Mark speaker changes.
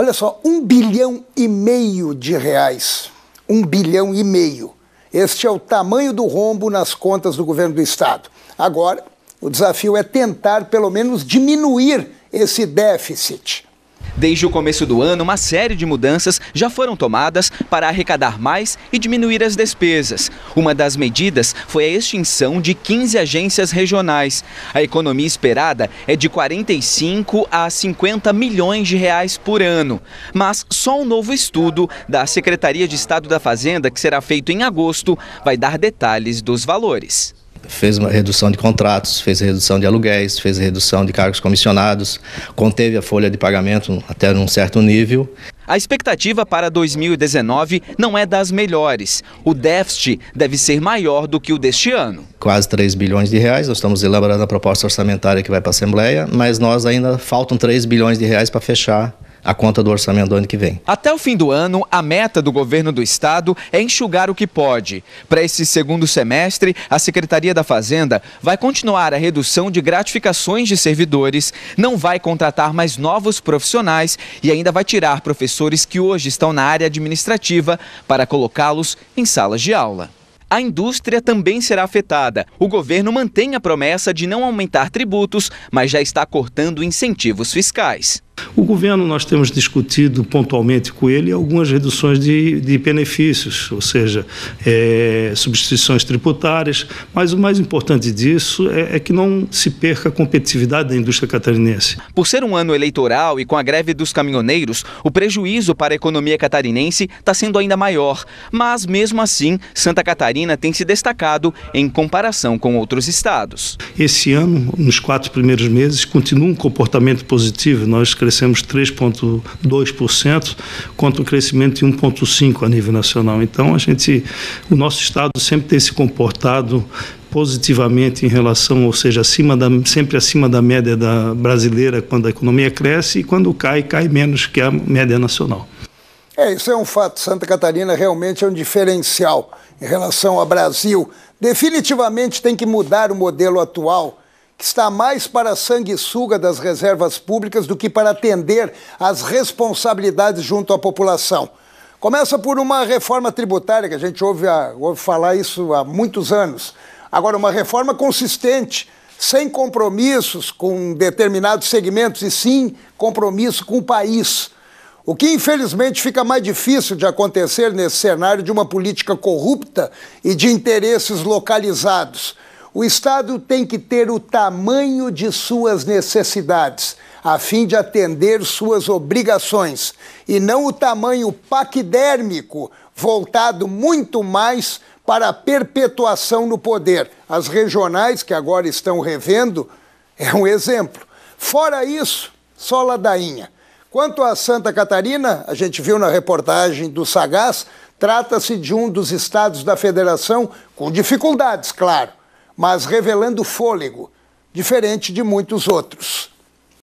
Speaker 1: Olha só, um bilhão e meio de reais. Um bilhão e meio. Este é o tamanho do rombo nas contas do governo do Estado. Agora, o desafio é tentar, pelo menos, diminuir esse déficit. Desde
Speaker 2: o começo do ano, uma série de mudanças já foram tomadas para arrecadar mais e diminuir as despesas. Uma das medidas foi a extinção de 15 agências regionais. A economia esperada é de 45 a 50 milhões de reais por ano. Mas só um novo estudo da Secretaria de Estado da Fazenda, que será feito em agosto, vai dar detalhes dos valores
Speaker 3: fez uma redução de contratos, fez redução de aluguéis, fez redução de cargos comissionados, conteve a folha de pagamento até um certo nível.
Speaker 2: A expectativa para 2019 não é das melhores. O déficit deve ser maior do que o deste ano.
Speaker 3: Quase 3 bilhões de reais, nós estamos elaborando a proposta orçamentária que vai para a Assembleia, mas nós ainda faltam 3 bilhões de reais para fechar a conta do orçamento do ano que vem.
Speaker 2: Até o fim do ano, a meta do governo do estado é enxugar o que pode. Para esse segundo semestre, a Secretaria da Fazenda vai continuar a redução de gratificações de servidores, não vai contratar mais novos profissionais e ainda vai tirar professores que hoje estão na área administrativa para colocá-los em salas de aula a indústria também será afetada. O governo mantém a promessa de não aumentar tributos, mas já está cortando incentivos fiscais.
Speaker 4: O governo, nós temos discutido pontualmente com ele algumas reduções de, de benefícios, ou seja, é, substituições tributárias, mas o mais importante disso é, é, que não se perca a competitividade da indústria catarinense.
Speaker 2: Por ser um ano eleitoral e com a greve dos caminhoneiros, o prejuízo para a economia catarinense está sendo ainda maior, mas mesmo assim, Santa Catarina tem se destacado em comparação com outros estados.
Speaker 4: Esse ano, nos quatro primeiros meses, continua um comportamento positivo, nós crescemos crescemos 3,2% contra um crescimento de 1,5% a nível nacional. Então, a gente, o nosso Estado sempre tem se comportado positivamente em relação, ou seja, acima da, sempre acima da média da brasileira quando a economia cresce e quando cai, cai menos que a média nacional.
Speaker 1: É, isso é um fato. Santa Catarina realmente é um diferencial em relação ao Brasil. Definitivamente tem que mudar o modelo atual que está mais para a sanguessuga das reservas públicas do que para atender às responsabilidades junto à população. Começa por uma reforma tributária, que a gente ouve, a, ah, ouve falar isso há muitos anos. Agora, uma reforma consistente, sem compromissos com determinados segmentos, e sim compromisso com o país. O que, infelizmente, fica mais difícil de acontecer nesse cenário de uma política corrupta e de interesses localizados. O Estado tem que ter o tamanho de suas necessidades, a fim de atender suas obrigações, e não o tamanho paquidérmico, voltado muito mais para a perpetuação no poder. As regionais, que agora estão revendo, é um exemplo. Fora isso, só ladainha. Quanto a Santa Catarina, a gente viu na reportagem do Sagaz, trata-se de um dos estados da federação com dificuldades, claro mas revelando fôlego, diferente de muitos outros.